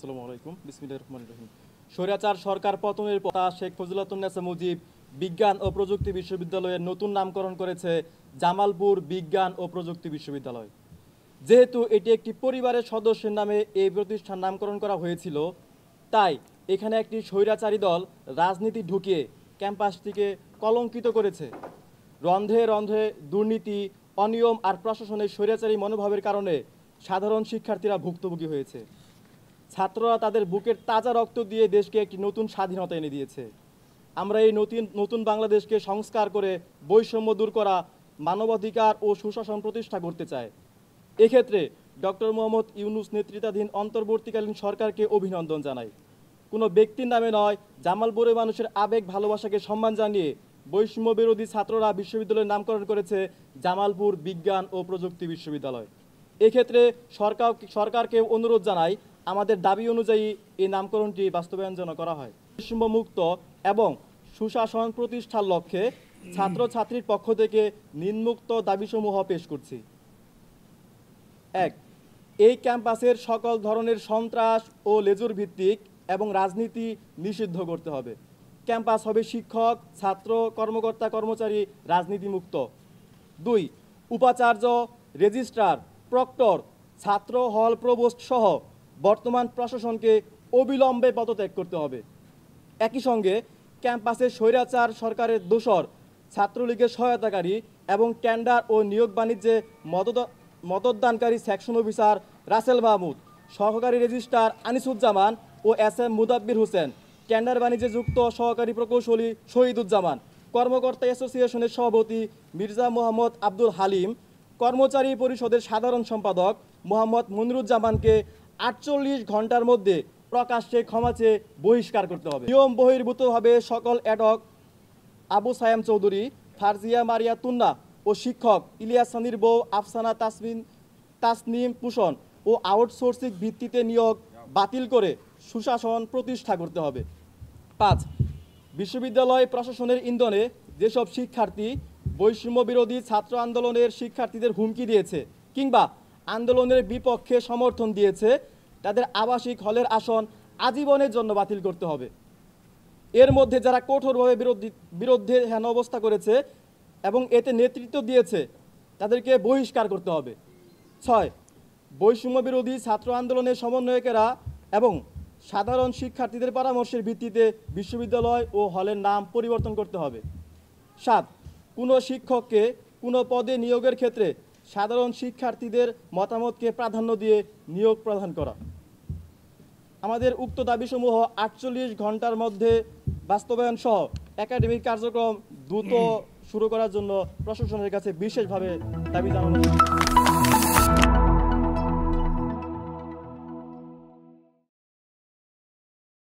আসসালামু আলাইকুম বিসমিল্লাহ রহমান রহিম স্বৈরাচার সরকার পতনের পর শেখ ফজিলাতুন্নেসা মুজিব বিজ্ঞান ও প্রযুক্তি বিশ্ববিদ্যালয়ের নতুন নামকরণ করেছে জামালপুর বিজ্ঞান ও প্রযুক্তি বিশ্ববিদ্যালয় যেহেতু এটি একটি পরিবারের সদস্যের নামে এই প্রতিষ্ঠান নামকরণ করা হয়েছিল তাই এখানে একটি স্বৈরাচারী দল রাজনীতি ঢুকিয়ে ক্যাম্পাসটিকে কলঙ্কিত করেছে রন্ধে রন্ধে দুর্নীতি অনিয়ম আর প্রশাসনের স্বৈরাচারী মনোভাবের কারণে সাধারণ শিক্ষার্থীরা ভুক্তভোগী হয়েছে ছাত্ররা তাদের বুকের তাজা রক্ত দিয়ে দেশকে একটি নতুন স্বাধীনতা এনে দিয়েছে আমরা এই নতুন নতুন বাংলাদেশকে সংস্কার করে বৈষম্য দূর করা মানবাধিকার ও সুশাসন প্রতিষ্ঠা করতে চায় এক্ষেত্রে ডক্টর মোহাম্মদ ইউনুস নেতৃত্বাধীন অন্তর্বর্তীকালীন সরকারকে অভিনন্দন জানাই কোনো ব্যক্তির নামে নয় বোরে মানুষের আবেগ ভালোবাসাকে সম্মান জানিয়ে বৈষম্য বিরোধী ছাত্ররা বিশ্ববিদ্যালয়ের নামকরণ করেছে জামালপুর বিজ্ঞান ও প্রযুক্তি বিশ্ববিদ্যালয় এক্ষেত্রে সরকার সরকারকে অনুরোধ জানায় আমাদের দাবি অনুযায়ী এই নামকরণটি বাস্তবায়ন যেন করা হয় বৈষম্য মুক্ত এবং সুশাসন প্রতিষ্ঠার লক্ষ্যে ছাত্রছাত্রীর পক্ষ থেকে নিম্নুক্ত দাবিসমূহ পেশ করছি এক এই ক্যাম্পাসের সকল ধরনের সন্ত্রাস ও লেজুর ভিত্তিক এবং রাজনীতি নিষিদ্ধ করতে হবে ক্যাম্পাস হবে শিক্ষক ছাত্র কর্মকর্তা কর্মচারী রাজনীতি মুক্ত দুই উপাচার্য রেজিস্ট্রার প্রক্টর ছাত্র হল প্রবোস্ট সহ বর্তমান প্রশাসনকে অবিলম্বে পদত্যাগ করতে হবে একই সঙ্গে ক্যাম্পাসে স্বৈরাচার সরকারের দোষর ছাত্রলীগের সহায়তাকারী এবং টেন্ডার ও নিয়োগ বাণিজ্যে মতদানকারী সেকশন অফিসার রাসেল মাহমুদ সহকারী রেজিস্ট্রার আনিসুজ্জামান ও S M Mudabbir Hossain tender বাণিজ্যে যুক্ত সহকারী প্রকৌশলী শহীদুজ্জামান কর্মকর্তা অ্যাসোসিয়েশনের সভাপতি মির্জা মোহাম্মদ আব্দুল হালিম কর্মচারী পরিষদের সাধারণ সম্পাদক মোহাম্মদ মনিরুজ্জামানকে আটচল্লিশ ঘন্টার মধ্যে প্রকাশ্যে ক্ষমা চেয়ে বহিষ্কার করতে হবে নিয়ম বহির্ভূতভাবে সকল অ্যাডক আবু সায়াম চৌধুরী ফারজিয়া মারিয়া তুন্না ও শিক্ষক ইলিয়াসানির বউ আফসানা তাসমিন তাসনিম পুষণ ও আউটসোর্সিং ভিত্তিতে নিয়োগ বাতিল করে সুশাসন প্রতিষ্ঠা করতে হবে পাঁচ বিশ্ববিদ্যালয় প্রশাসনের ইন্ধনে যেসব শিক্ষার্থী বৈষম্য বিরোধী ছাত্র আন্দোলনের শিক্ষার্থীদের হুমকি দিয়েছে কিংবা আন্দোলনের বিপক্ষে সমর্থন দিয়েছে তাদের আবাসিক হলের আসন আজীবনের জন্য বাতিল করতে হবে এর মধ্যে যারা কঠোরভাবে বিরোধী বিরুদ্ধে হেন অবস্থা করেছে এবং এতে নেতৃত্ব দিয়েছে তাদেরকে বহিষ্কার করতে হবে ছয় বৈষম্য বিরোধী ছাত্র আন্দোলনের সমন্বয়কেরা এবং সাধারণ শিক্ষার্থীদের পরামর্শের ভিত্তিতে বিশ্ববিদ্যালয় ও হলের নাম পরিবর্তন করতে হবে সাত কোনো শিক্ষককে কোনো পদে নিয়োগের ক্ষেত্রে সাধারণ শিক্ষার্থীদের মতামতকে প্রাধান্য দিয়ে নিয়োগ প্রদান করা আমাদের উক্ত দাবিসমূহ আটচল্লিশ ঘন্টার মধ্যে বাস্তবায়ন সহ একাডেমিক কার্যক্রম দ্রুত শুরু করার জন্য প্রশাসনের কাছে বিশেষভাবে দাবি জানানো